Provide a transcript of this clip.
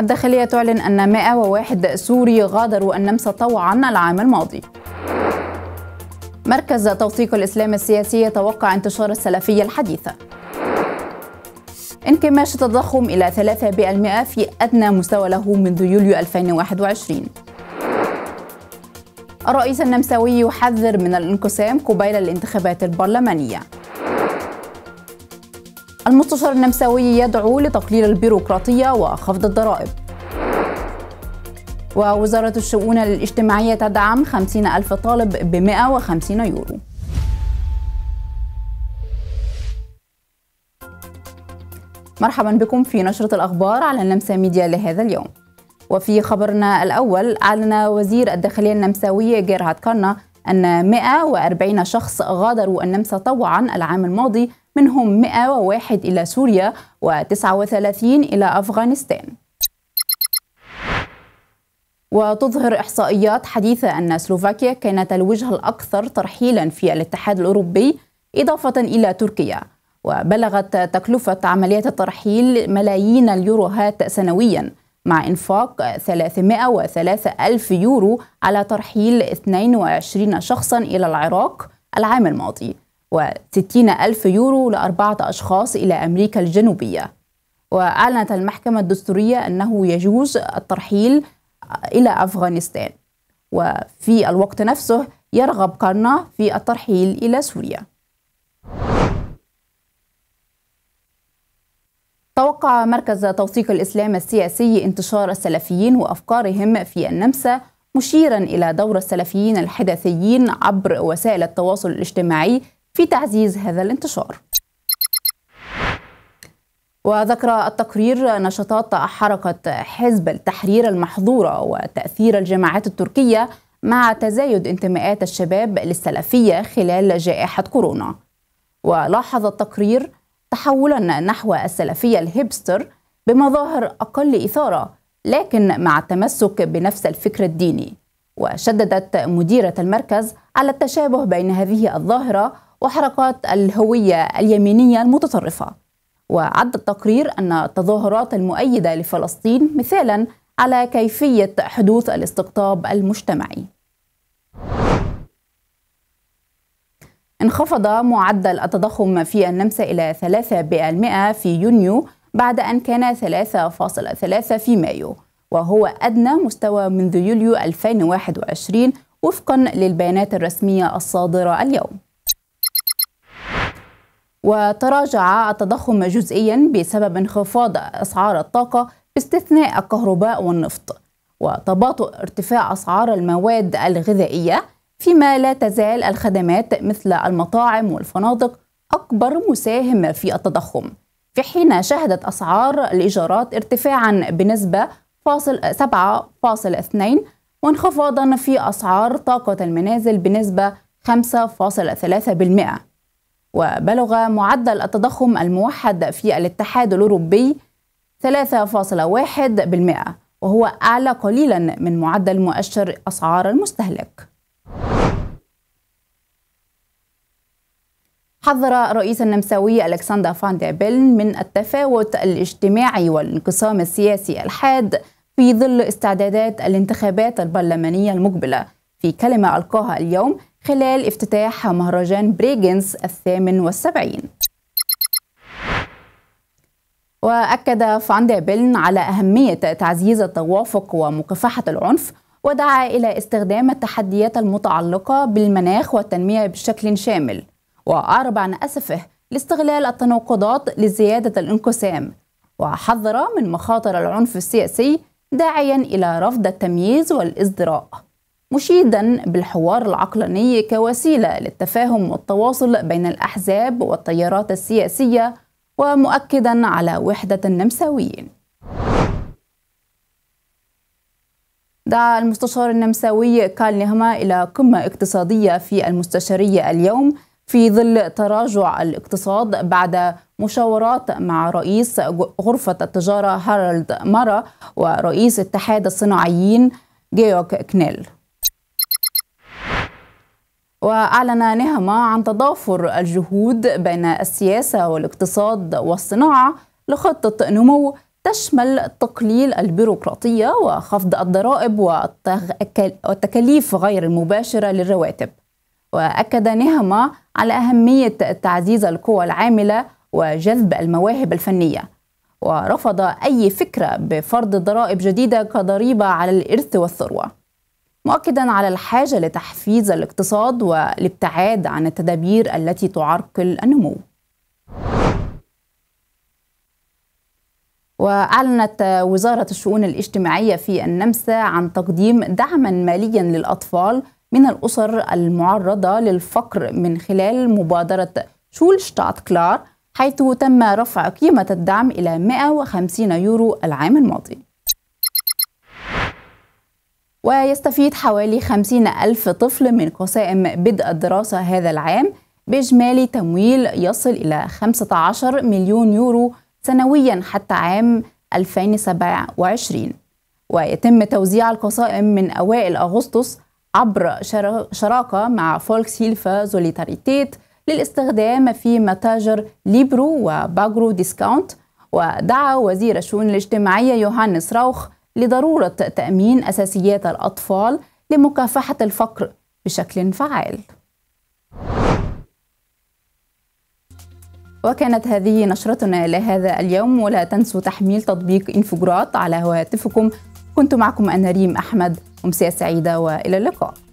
الداخلية تعلن أن 101 سوري غادروا النمسا طوعا العام الماضي مركز توثيق الإسلام السياسي يتوقع انتشار السلفية الحديثة انكماش التضخم إلى 3% في أدنى مستوى له منذ يوليو 2021 الرئيس النمساوي يحذر من الانقسام قبيل الانتخابات البرلمانيه المستشار النمساوي يدعو لتقليل البيروقراطية وخفض الضرائب ووزارة الشؤون الاجتماعية تدعم 50 ألف طالب ب 150 يورو مرحبا بكم في نشرة الأخبار على النمسا ميديا لهذا اليوم وفي خبرنا الأول أعلن وزير الداخلية النمساوي جيرهارد كارنا أن 140 شخص غادروا النمسا طوعا العام الماضي منهم 101 إلى سوريا و39 إلى أفغانستان وتظهر إحصائيات حديثة أن سلوفاكيا كانت الوجهة الأكثر ترحيلا في الاتحاد الأوروبي إضافة إلى تركيا وبلغت تكلفة عملية الترحيل ملايين اليوروهات سنوياً مع إنفاق 303 ألف يورو على ترحيل 22 شخصا إلى العراق العام الماضي و60 ألف يورو لأربعة أشخاص إلى أمريكا الجنوبية وأعلنت المحكمة الدستورية أنه يجوز الترحيل إلى أفغانستان وفي الوقت نفسه يرغب قرنه في الترحيل إلى سوريا توقع مركز توثيق الإسلام السياسي انتشار السلفيين وأفكارهم في النمسا مشيرا إلى دور السلفيين الحداثيين عبر وسائل التواصل الاجتماعي في تعزيز هذا الانتشار وذكر التقرير نشاطات حركة حزب التحرير المحظورة وتأثير الجماعات التركية مع تزايد انتماءات الشباب للسلفية خلال جائحة كورونا ولاحظ التقرير تحولا نحو السلفية الهيبستر بمظاهر أقل إثارة لكن مع التمسك بنفس الفكر الديني وشددت مديرة المركز على التشابه بين هذه الظاهرة وحركات الهوية اليمينية المتطرفة وعد التقرير أن التظاهرات المؤيدة لفلسطين مثالا على كيفية حدوث الاستقطاب المجتمعي انخفض معدل التضخم في النمسا إلى 3% في يونيو بعد أن كان 3.3 في مايو وهو أدنى مستوى منذ يوليو 2021 وفقا للبيانات الرسمية الصادرة اليوم وتراجع التضخم جزئيا بسبب انخفاض أسعار الطاقة باستثناء الكهرباء والنفط وتباطؤ ارتفاع أسعار المواد الغذائية فيما لا تزال الخدمات مثل المطاعم والفنادق أكبر مساهم في التضخم في حين شهدت أسعار الإيجارات ارتفاعا بنسبة 7.2 وانخفاضا في أسعار طاقة المنازل بنسبة 5.3% وبلغ معدل التضخم الموحد في الاتحاد الأوروبي 3.1% وهو أعلى قليلا من معدل مؤشر أسعار المستهلك حذر رئيس النمساوي ألكسندر فان بيلن من التفاوت الاجتماعي والانقسام السياسي الحاد في ظل استعدادات الانتخابات البرلمانية المقبلة في كلمة ألقاها اليوم خلال افتتاح مهرجان بريجنز الثامن والسبعين وأكد فان بيلن على أهمية تعزيز التوافق ومكافحة العنف ودعا إلى استخدام التحديات المتعلقة بالمناخ والتنمية بشكل شامل وأعرب عن أسفه لاستغلال التناقضات لزيادة الانقسام وحذر من مخاطر العنف السياسي داعيا إلى رفض التمييز والازدراء مشيدا بالحوار العقلاني كوسيله للتفاهم والتواصل بين الاحزاب والتيارات السياسيه ومؤكدا على وحده النمساويين دعا المستشار النمساوي كال نهما إلى قمة اقتصادية في المستشارية اليوم في ظل تراجع الاقتصاد بعد مشاورات مع رئيس غرفة التجارة هارالد مارا ورئيس اتحاد الصناعيين جيوك كنيل وأعلن نهما عن تضافر الجهود بين السياسة والاقتصاد والصناعة لخطة نمو تشمل تقليل البيروقراطية وخفض الضرائب والتكاليف غير المباشرة للرواتب وأكد نهما على أهمية تعزيز القوى العاملة وجذب المواهب الفنية ورفض أي فكرة بفرض ضرائب جديدة كضريبة على الإرث والثروة مؤكدا على الحاجة لتحفيز الاقتصاد والابتعاد عن التدابير التي تعرقل النمو وأعلنت وزارة الشؤون الاجتماعية في النمسا عن تقديم دعما ماليا للأطفال من الأسر المعرضة للفقر من خلال مبادرة شولشتات كلار حيث تم رفع قيمة الدعم إلى 150 يورو العام الماضي ويستفيد حوالي 50 ألف طفل من قسائم بدء الدراسة هذا العام بإجمالي تمويل يصل إلى 15 مليون يورو سنويا حتى عام 2027 ويتم توزيع القسائم من أوائل أغسطس عبر شراكة مع فولكس هيلفا زوليتاريتيت للاستخدام في متاجر ليبرو وباجرو ديسكاونت ودعا وزير الشؤون الاجتماعية يوهانس راوخ لضرورة تأمين أساسيات الأطفال لمكافحة الفقر بشكل فعال. وكانت هذه نشرتنا لهذا اليوم ولا تنسوا تحميل تطبيق انفجرات على هواتفكم كنت معكم أنا ريم أحمد أمسية سعيدة وإلى اللقاء